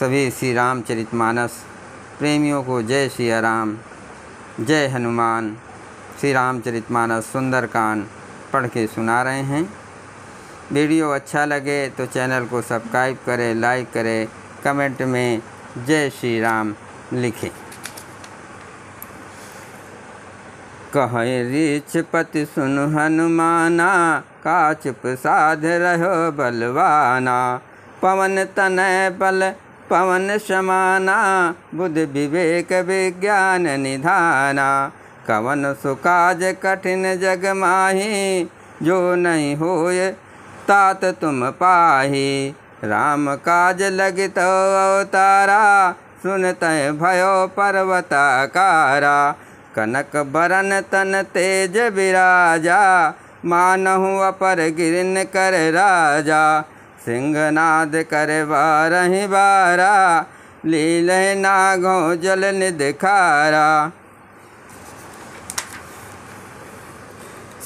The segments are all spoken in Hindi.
सभी श्री रामचरित मानस प्रेमियों को जय श्री राम जय हनुमान श्री रामचरित मानस सुंदरकांड पढ़ के सुना रहे हैं वीडियो अच्छा लगे तो चैनल को सब्सक्राइब करें लाइक करें कमेंट में जय श्री राम लिखें कहें रिचपति सुन हनुमाना चुप साध रहो बलवाना पवन तनय बल पवन समाना बुद्ध विवेक विज्ञान निधाना कवन सुकाज कठिन जग माही जो नहीं होय तात तुम पाही राम काज लगित अवतारा सुनत भयो पर्वताकारा कनक बरन तन तेज विराजा मानहु अपर गिरन कर राजा सिंहनाद कर बारही बारा लील नागो जल निधिखारा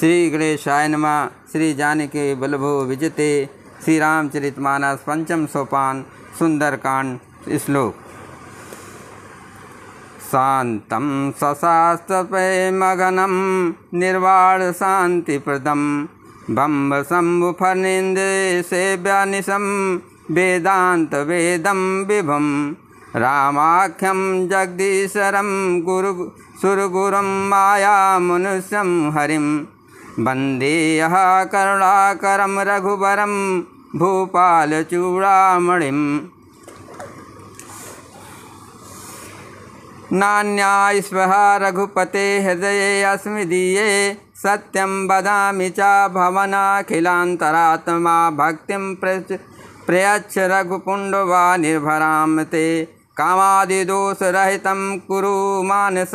श्री गणेश नमा श्री जानके बलभो विजते श्री रामचरित मानस पंचम सोपान सुंदरकांड श्लोक शांत सशास्त्र मगनम निर्वाण शांतिप्रदम बंब शम्भुफनिन्दे सेव्यानिशं वेदान्तवेदं विभं रामाख्यं जगदीशरं गुरु सुरगुरुं मायामनुष्यं हरिं वन्देयः करुणाकरं रघुवरं भूपालचूडामणिम् नान्याय स्वः रघुपते हृदय अस्मदीए सत्यम बदा चा भवनाखिलात्मा भक्ति प्रच प्रयच्छ रघुपुण्डवा निर्भरां ते कामादिदोषरहितं कुरु मानस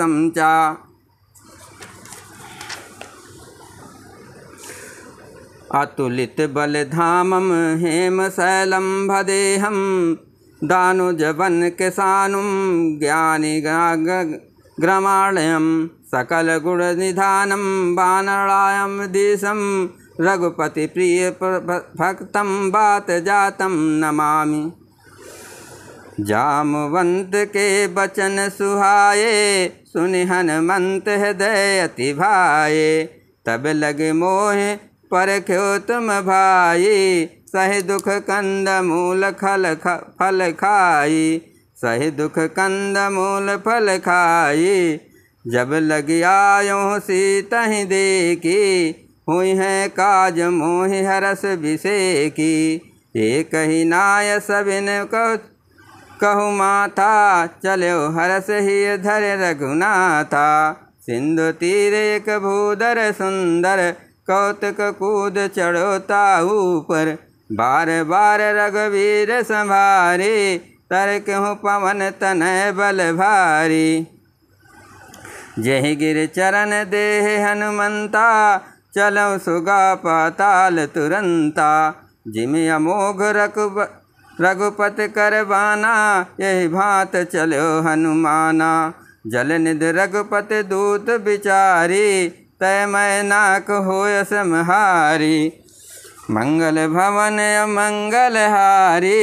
अतुलित बलधाम हेम शैलम भदेहम दानुजन गुण किसानुं ज्ञानिग्रमाणयं सकलगुणनिधानं रघुपति प्रिय भक्त बात जातं नमा जामवंत के बचन सुहाये सुनि हनुमंत हृदय अति भाये तब लग मोह पर तुम भाई सहे दुख कंद मूल खल ख फल खाई सहे दुख कंद मूल फल खाई जब लग आयो सी तह देखी हुई है काज मोह हरस विषेकी एक कही नाय सबिन कह कहु माथा चलो हरस ही धर रघुनाथा सिंधु तीर एक भूदर सुंदर कौतक कूद चढ़ोता ऊपर पर बार बार रघुवीर संभारी तरक हूँ पवन तनय बल भारी जय गिर चरण देह हनुमंता चलो सुगा पाताल तुरंता जिम अमोघ रघु रघुपत करवाना यही भात चलो हनुमाना जल निध रघुपत दूत बिचारी तय मैं नाक होय समहारी मंगल भवन अमंगल हारी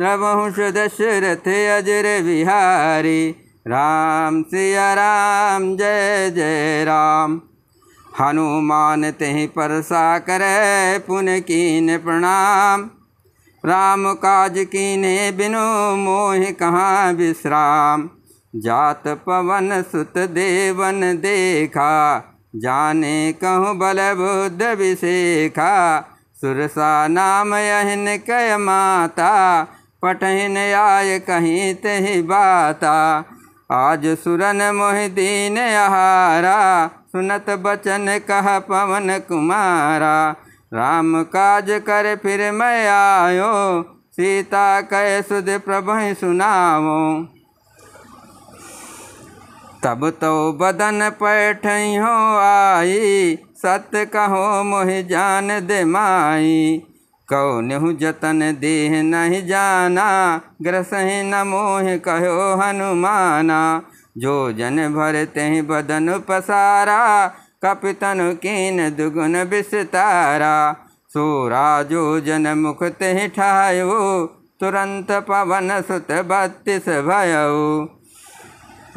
रवंश दशरथ अजर बिहारी राम सिया राम जय जय राम हनुमान पर सा कर पुन कीन प्रणाम राम काज कीने बिनु मोह कहाँ विश्राम जात पवन सुत देवन देखा जाने कहूँ बल बुद्ध विशेखा सुरसा नाम यहन कय माता पठहिन आय कहीं तही बाता आज सुरन मोहिदीन आहारा सुनत बचन कह पवन कुमारा राम काज कर फिर मैं आयो सीता कह सुध प्रभु सुनाओ तब तो बदन पैठ हो आई सत कहो मोह जान दे माई कौन जतन देह नहीं जाना ग्रसहि न मोह कहो हनुमाना जो जन भर ते बदन पसारा कपितन कीन दुगुन बिस्तारा सूरा जो जन मुख ते ठायो तुरंत पवन सुत बत्तीस भयऊ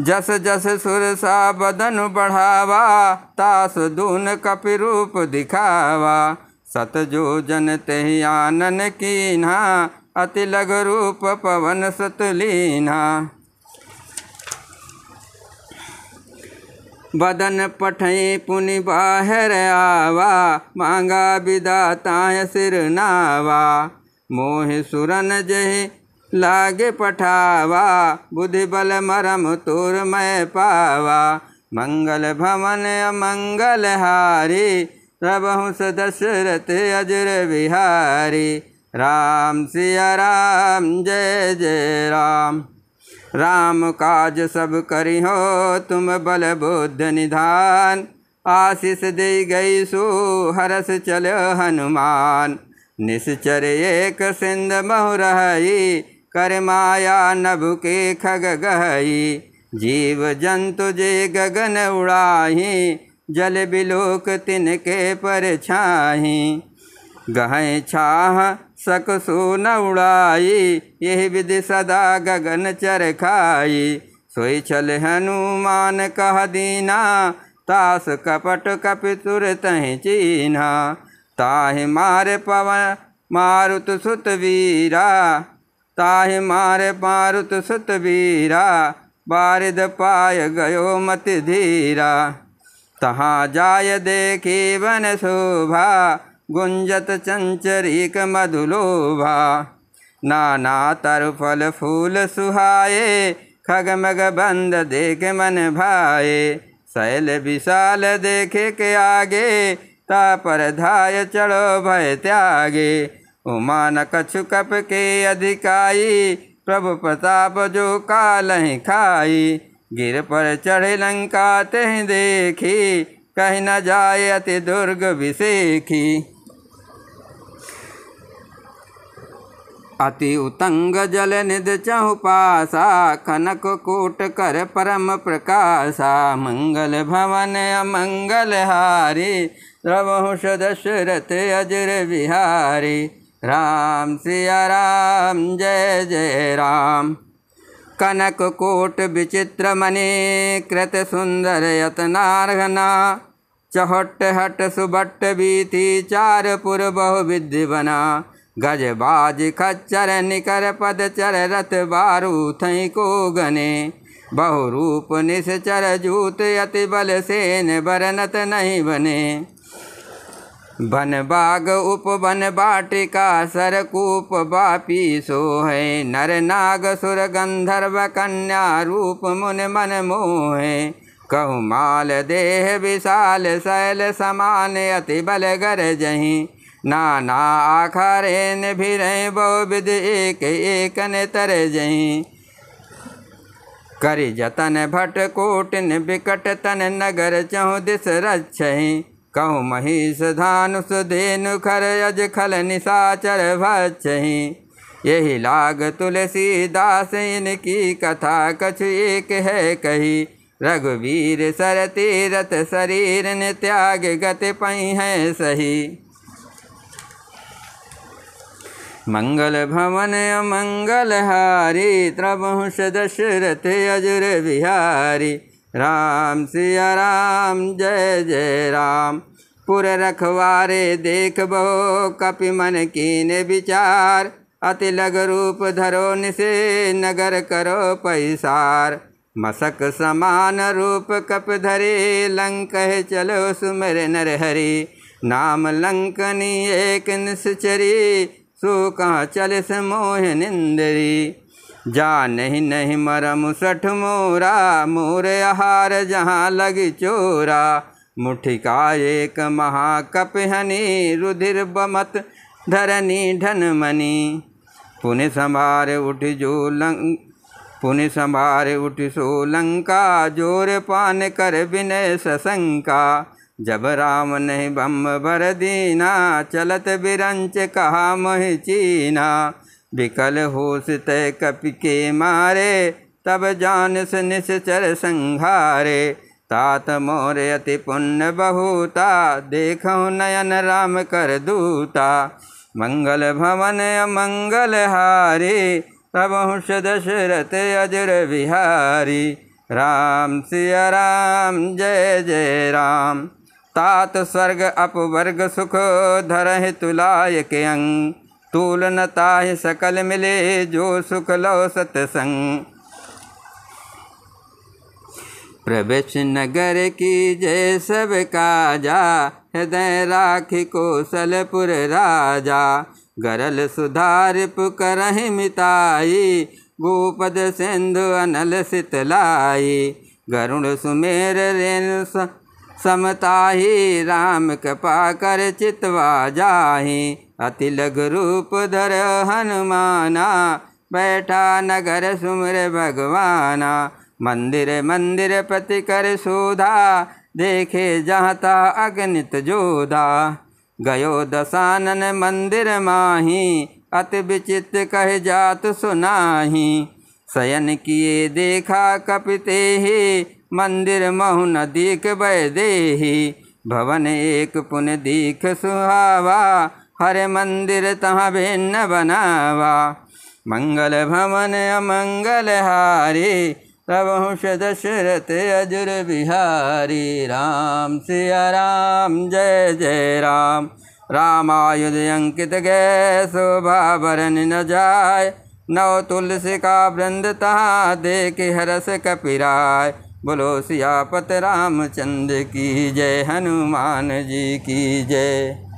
जस जस सुर सा बदन बढ़ावा तास दून कपि रूप दिखावा सत जो जन ते आनन ना अति लग रूप पवन सतलीना बदन पठई पुनि बाहर आवा मांगा विदाताय सिर नावा मोह सुरन जही लागे पठावा बुद्धि बल मरम तुर मैं पावा मंगल भवन अमंगल हारी प्रभु सदशरथ अजर बिहारी राम सिया राम जय जय राम राम काज सब करी हो तुम बल बुद्ध निधान आशीष दी गई सो हरस चल हनुमान निश्चर एक सिंध बहु रही कर माया नभ के खग गहई जीव जंतु जे गगन उड़ाही जल बिलोक तिन के पर छाही गहें छाह सक सो न उड़ाई यह विधि सदा गगन चर खाई सोई छल हनुमान कह दीना तास कपट तुर तह चीना ताहि मार पवन मारुत सुत वीरा ताहि मारे पारुत सतवीरा बारिद पाय गयो मत धीरा तहाँ जाय देखी वन शोभा गुंजत चंचरीक मधुलोभा नाना तर फल फूल सुहाए खग मग बंद देख मन भाए शैल विशाल देखे के आगे तापर धाय चढ़ो भय त्यागे उमान कछु कप के अधिकाई प्रभु प्रताप जो काल खाई गिर पर चढ़े लंका ते देखी कह न जाए अति दुर्ग विशेखी अति उतंग जल निध पासा खनक कूट कर परम प्रकाशा मंगल भवन अमंगल हारी रवहुष दशरथ अजर बिहारी राम सिया राम जय जय राम कनक विचित्र विचित्रमणि कृत सुंदर यतनार्घना चहट हट सुबट चार पुर बहु विधि बना गज बाज खच्चर निकर पद चर रथ बारू थई को गने निश चर जूत यति बल सेन बरनत नहीं बने बन बाग बन बाटिका सरकूप बापी सो है नर नाग सुर गंधर्व कन्या रूप मुन मन मोहे कहु माल देह विशाल शैल समान अति बल गर जही नाना आखरेन भिर बहुविध एक एक तर जही करि जतन भट कोटिन बिकट तन नगर चहु दिस रच्छही कहूँ महिष धानुष देनु खर अज खल निशाचर भच्छही यही लाग तुलसी दास इनकी कथा कछु एक है कही रघुवीर सर तीरथ शरीर ने त्याग गत पई है सही मंगल भवन अमंगल हारी त्रभुष दशरथ अजुर बिहारी राम सिया राम जय जय राम पुर रखवारे देख बहो कपि मन कीन विचार अति लग रूप धरो निसे नगर करो पैसार मसक समान रूप कप धरे लंक है चलो सुमर नर हरि नाम लंकनी एक निश्चरी सो कहाँ चल मोह निंदरी जा नहीं नहीं मरम सठ मोरा मोर आहार जहाँ लग चोरा मुठिका एक महाकप हनी रुधिर बमत धरनी ढन मनी संभार उठ जो लंग पुन संभार उठ सो लंका जोर पान कर विनय सशंका जब राम नहीं बम भर दीना चलत बिरंच कहा मोह चीना विकल होश तय कप के मारे तब जान से चर संहारे तात मोर अति पुण्य बहुता देखो नयन राम कर दूता मंगल भवन अमंगल हारी तब हुष दशरथ अजर बिहारी राम सिया राम जय जय राम तात स्वर्ग अपवर्ग सुख धरह तुलाय के अंग तूलनताय सकल मिले जो सुख लो सतसंग प्रवेश नगर की जय सब काजा हृदय राखी कौशलपुर राजा गरल सुधार पुकर मिताई गोपद सिंधु अनल शीतलाई गरुण सुमेर ऋण समताही राम कृपा कर चितवा जाही अति लघु रूप धर हनुमाना बैठा नगर सुमर भगवाना मंदिर मंदिर पति कर शोधा देखे जहाँता अग्नित जोधा गयो दसानन मंदिर माही अति विचित कह जात सुनाही शयन किए देखा कपिते ही मंदिर महु न दीख वैदेही भवन एक पुन दीख सुहावा हरे मंदिर तहाँ भिन्न बनावा मंगल भवन अमंगल हारी रघुष दशरथ अजुर बिहारी राम सिया राम जय जय राम रामायुध अंकित गय शोभा बरन न जाय नव तुलसी का वृंद तहा देख हरस कपिराय बोलो सियापत रामचंद्र की जय हनुमान जी की जय